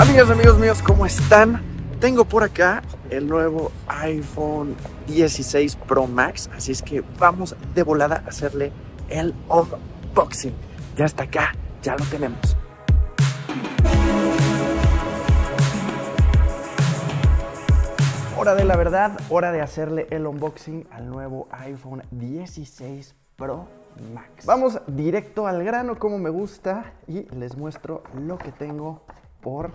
Amigas, amigos míos, ¿cómo están? Tengo por acá el nuevo iPhone 16 Pro Max, así es que vamos de volada a hacerle el unboxing. Ya está acá, ya lo tenemos. Hora de la verdad, hora de hacerle el unboxing al nuevo iPhone 16 Pro Max. Vamos directo al grano como me gusta y les muestro lo que tengo por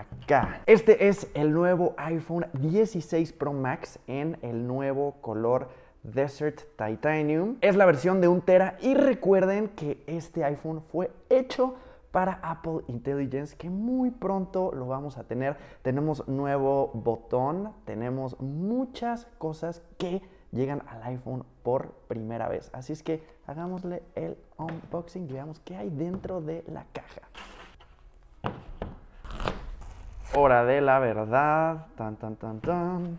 acá. Este es el nuevo iPhone 16 Pro Max en el nuevo color Desert Titanium. Es la versión de un Tera y recuerden que este iPhone fue hecho para Apple Intelligence que muy pronto lo vamos a tener. Tenemos nuevo botón, tenemos muchas cosas que llegan al iPhone por primera vez. Así es que hagámosle el unboxing y veamos qué hay dentro de la caja hora de la verdad. Tan, tan, tan, tan.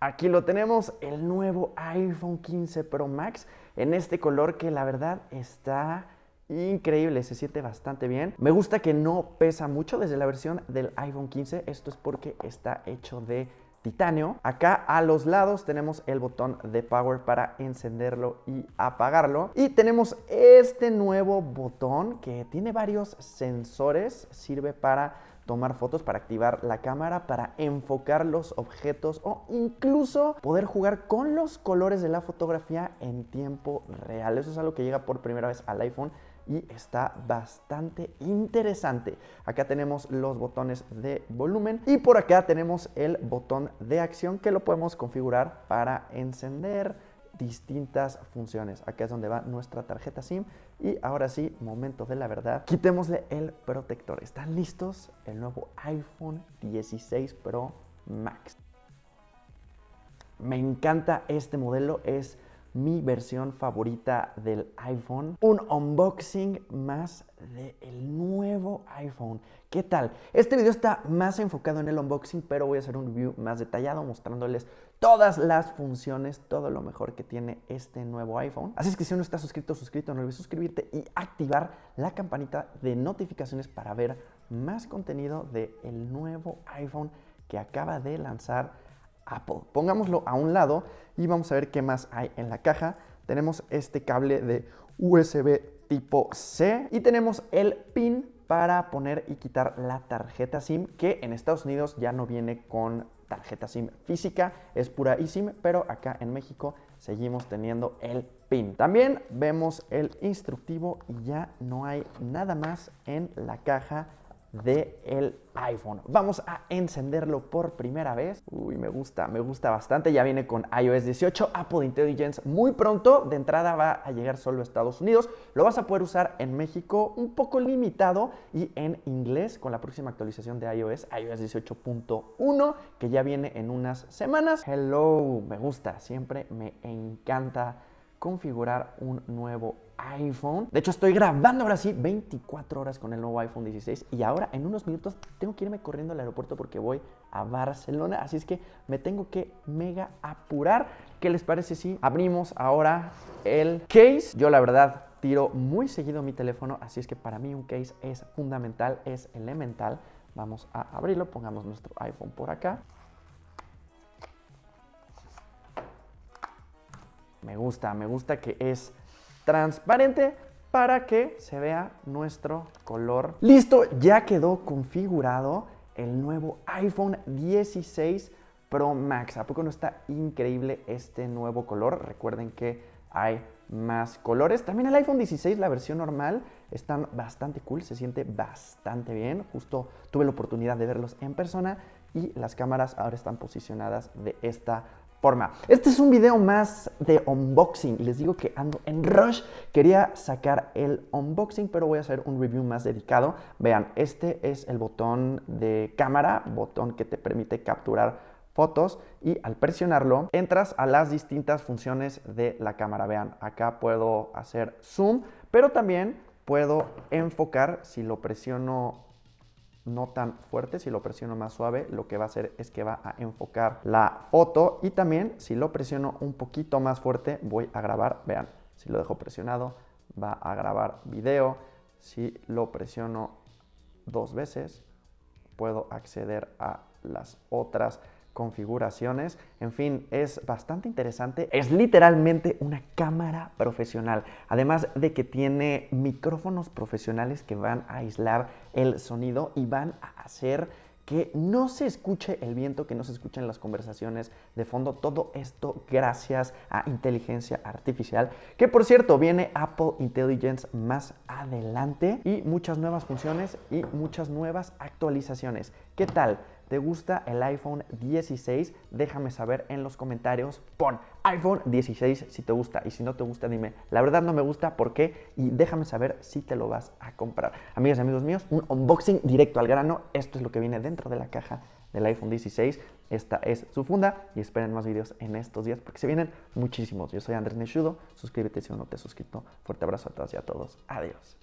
Aquí lo tenemos, el nuevo iPhone 15 Pro Max en este color que la verdad está increíble, se siente bastante bien. Me gusta que no pesa mucho desde la versión del iPhone 15, esto es porque está hecho de titanio. Acá a los lados tenemos el botón de power para encenderlo y apagarlo. Y tenemos este nuevo botón que tiene varios sensores, sirve para tomar fotos, para activar la cámara, para enfocar los objetos o incluso poder jugar con los colores de la fotografía en tiempo real. Eso es algo que llega por primera vez al iPhone y está bastante interesante. Acá tenemos los botones de volumen y por acá tenemos el botón de acción que lo podemos configurar para encender distintas funciones. Acá es donde va nuestra tarjeta SIM y ahora sí, momento de la verdad, quitémosle el protector. ¿Están listos? El nuevo iPhone 16 Pro Max. Me encanta este modelo, es mi versión favorita del iPhone, un unboxing más del nuevo iPhone. ¿Qué tal? Este video está más enfocado en el unboxing, pero voy a hacer un review más detallado mostrándoles todas las funciones, todo lo mejor que tiene este nuevo iPhone. Así es que si no estás suscrito, suscrito, no olvides suscribirte y activar la campanita de notificaciones para ver más contenido del el nuevo iPhone que acaba de lanzar Apple. Pongámoslo a un lado y vamos a ver qué más hay en la caja. Tenemos este cable de USB tipo C y tenemos el pin para poner y quitar la tarjeta SIM que en Estados Unidos ya no viene con tarjeta SIM física, es pura eSIM, pero acá en México seguimos teniendo el pin. También vemos el instructivo y ya no hay nada más en la caja del el iPhone. Vamos a encenderlo por primera vez. Uy, me gusta, me gusta bastante. Ya viene con iOS 18, Apple Intelligence muy pronto. De entrada va a llegar solo a Estados Unidos. Lo vas a poder usar en México un poco limitado y en inglés con la próxima actualización de iOS, iOS 18.1, que ya viene en unas semanas. Hello, me gusta, siempre me encanta configurar un nuevo iPhone. De hecho, estoy grabando ahora sí 24 horas con el nuevo iPhone 16 y ahora en unos minutos tengo que irme corriendo al aeropuerto porque voy a Barcelona, así es que me tengo que mega apurar. ¿Qué les parece si abrimos ahora el case? Yo la verdad tiro muy seguido mi teléfono, así es que para mí un case es fundamental, es elemental. Vamos a abrirlo, pongamos nuestro iPhone por acá. Me gusta, me gusta que es transparente para que se vea nuestro color. Listo, ya quedó configurado el nuevo iPhone 16 Pro Max. ¿A poco no está increíble este nuevo color? Recuerden que hay más colores. También el iPhone 16, la versión normal, están bastante cool, se siente bastante bien. Justo tuve la oportunidad de verlos en persona y las cámaras ahora están posicionadas de esta este es un video más de unboxing. Les digo que ando en rush. Quería sacar el unboxing, pero voy a hacer un review más dedicado. Vean, este es el botón de cámara, botón que te permite capturar fotos y al presionarlo entras a las distintas funciones de la cámara. Vean, acá puedo hacer zoom, pero también puedo enfocar si lo presiono no tan fuerte, si lo presiono más suave, lo que va a hacer es que va a enfocar la foto y también si lo presiono un poquito más fuerte, voy a grabar, vean, si lo dejo presionado, va a grabar video, si lo presiono dos veces, puedo acceder a las otras configuraciones. En fin, es bastante interesante. Es literalmente una cámara profesional. Además de que tiene micrófonos profesionales que van a aislar el sonido y van a hacer que no se escuche el viento, que no se escuchen las conversaciones de fondo. Todo esto gracias a inteligencia artificial, que por cierto viene Apple Intelligence más adelante y muchas nuevas funciones y muchas nuevas actualizaciones. ¿Qué tal? ¿Te gusta el iPhone 16? Déjame saber en los comentarios. Pon iPhone 16 si te gusta y si no te gusta dime, la verdad no me gusta, ¿por qué? Y déjame saber si te lo vas a comprar. Amigas y amigos míos, un unboxing directo al grano. Esto es lo que viene dentro de la caja del iPhone 16. Esta es su funda y esperen más videos en estos días porque se vienen muchísimos. Yo soy Andrés Nechudo, suscríbete si aún no te has suscrito. Fuerte abrazo a todas y a todos. Adiós.